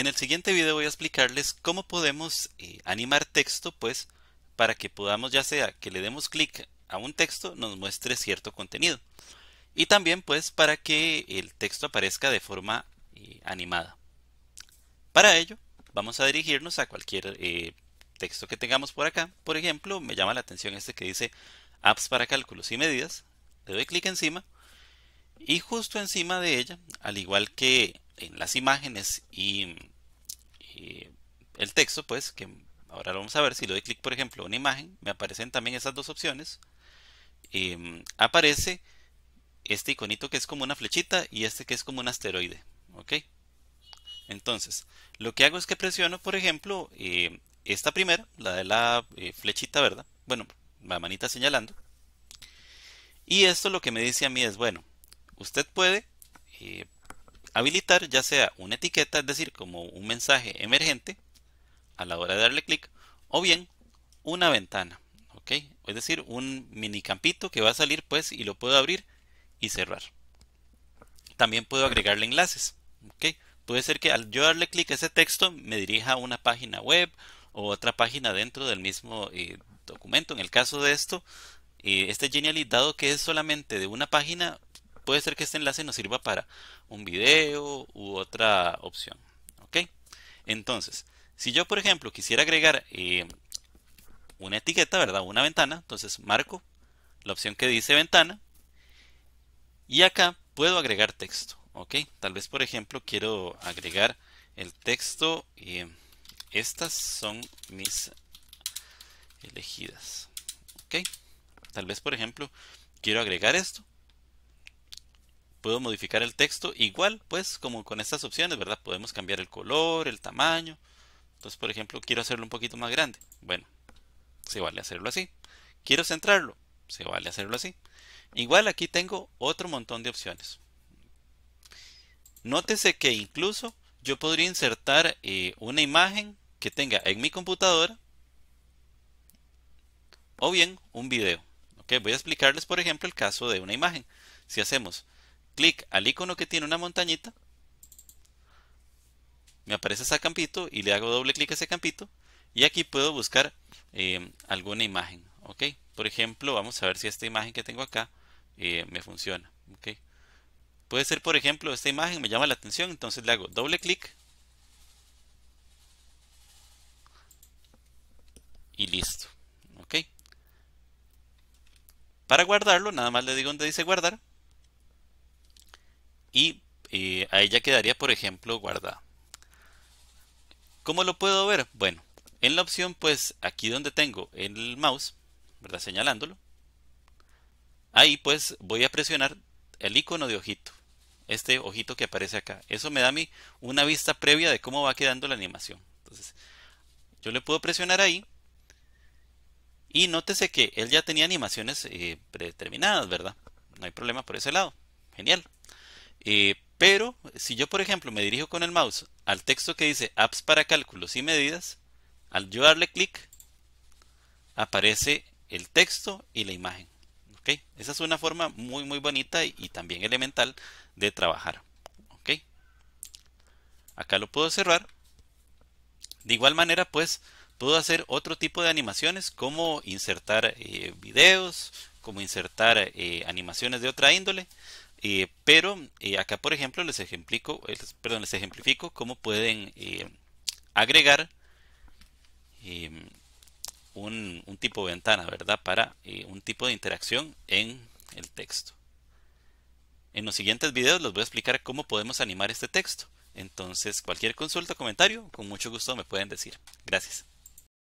En el siguiente video voy a explicarles cómo podemos eh, animar texto, pues, para que podamos ya sea que le demos clic a un texto, nos muestre cierto contenido. Y también, pues, para que el texto aparezca de forma eh, animada. Para ello, vamos a dirigirnos a cualquier eh, texto que tengamos por acá. Por ejemplo, me llama la atención este que dice apps para cálculos y medidas. Le doy clic encima. Y justo encima de ella, al igual que en las imágenes y, el texto, pues, que ahora vamos a ver, si le doy clic, por ejemplo, a una imagen, me aparecen también esas dos opciones. Em, aparece este iconito que es como una flechita y este que es como un asteroide. ¿Ok? Entonces, lo que hago es que presiono, por ejemplo, em, esta primera, la de la eh, flechita, ¿verdad? Bueno, la manita señalando. Y esto lo que me dice a mí es, bueno, usted puede eh, habilitar ya sea una etiqueta, es decir, como un mensaje emergente a la hora de darle clic, o bien una ventana, ¿ok? Es decir, un mini campito que va a salir pues y lo puedo abrir y cerrar. También puedo agregarle enlaces, ¿ok? Puede ser que al yo darle clic a ese texto me dirija a una página web o otra página dentro del mismo eh, documento. En el caso de esto, eh, este Genially, dado que es solamente de una página, puede ser que este enlace nos sirva para un video u otra opción. ¿Ok? Entonces, si yo, por ejemplo, quisiera agregar eh, una etiqueta, ¿verdad? Una ventana, entonces marco la opción que dice ventana y acá puedo agregar texto. ¿Ok? Tal vez, por ejemplo, quiero agregar el texto. Eh, estas son mis elegidas. ¿Ok? Tal vez, por ejemplo, quiero agregar esto puedo modificar el texto igual pues como con estas opciones verdad podemos cambiar el color el tamaño entonces por ejemplo quiero hacerlo un poquito más grande bueno se vale hacerlo así quiero centrarlo se vale hacerlo así igual aquí tengo otro montón de opciones nótese que incluso yo podría insertar eh, una imagen que tenga en mi computadora o bien un video ok voy a explicarles por ejemplo el caso de una imagen si hacemos clic al icono que tiene una montañita, me aparece ese campito y le hago doble clic a ese campito y aquí puedo buscar eh, alguna imagen. ¿ok? Por ejemplo, vamos a ver si esta imagen que tengo acá eh, me funciona. Puede ser, por ejemplo, esta imagen me llama la atención, entonces le hago doble clic y listo. ¿ok? Para guardarlo, nada más le digo donde dice guardar y ahí eh, ya quedaría, por ejemplo, guardada. ¿Cómo lo puedo ver? Bueno, en la opción, pues aquí donde tengo el mouse, ¿verdad? Señalándolo. Ahí pues voy a presionar el icono de ojito. Este ojito que aparece acá. Eso me da a mí una vista previa de cómo va quedando la animación. Entonces, yo le puedo presionar ahí. Y nótese que él ya tenía animaciones eh, predeterminadas, ¿verdad? No hay problema por ese lado. Genial. Eh, pero si yo, por ejemplo, me dirijo con el mouse al texto que dice apps para cálculos y medidas, al yo darle clic, aparece el texto y la imagen. Esa es una forma muy, muy bonita y, también elemental de trabajar. Acá lo puedo cerrar. De igual manera, pues, puedo hacer otro tipo de animaciones como insertar eh, videos, como insertar eh, animaciones de otra índole. Eh, pero eh, acá, por ejemplo, les, eh, les ejemplifico cómo pueden agregar em, un, tipo de ventana, ¿verdad? Para un tipo de interacción en el texto. En los siguientes videos les voy a explicar cómo podemos animar este texto. Entonces, cualquier consulta o comentario, con mucho gusto me pueden decir. Gracias.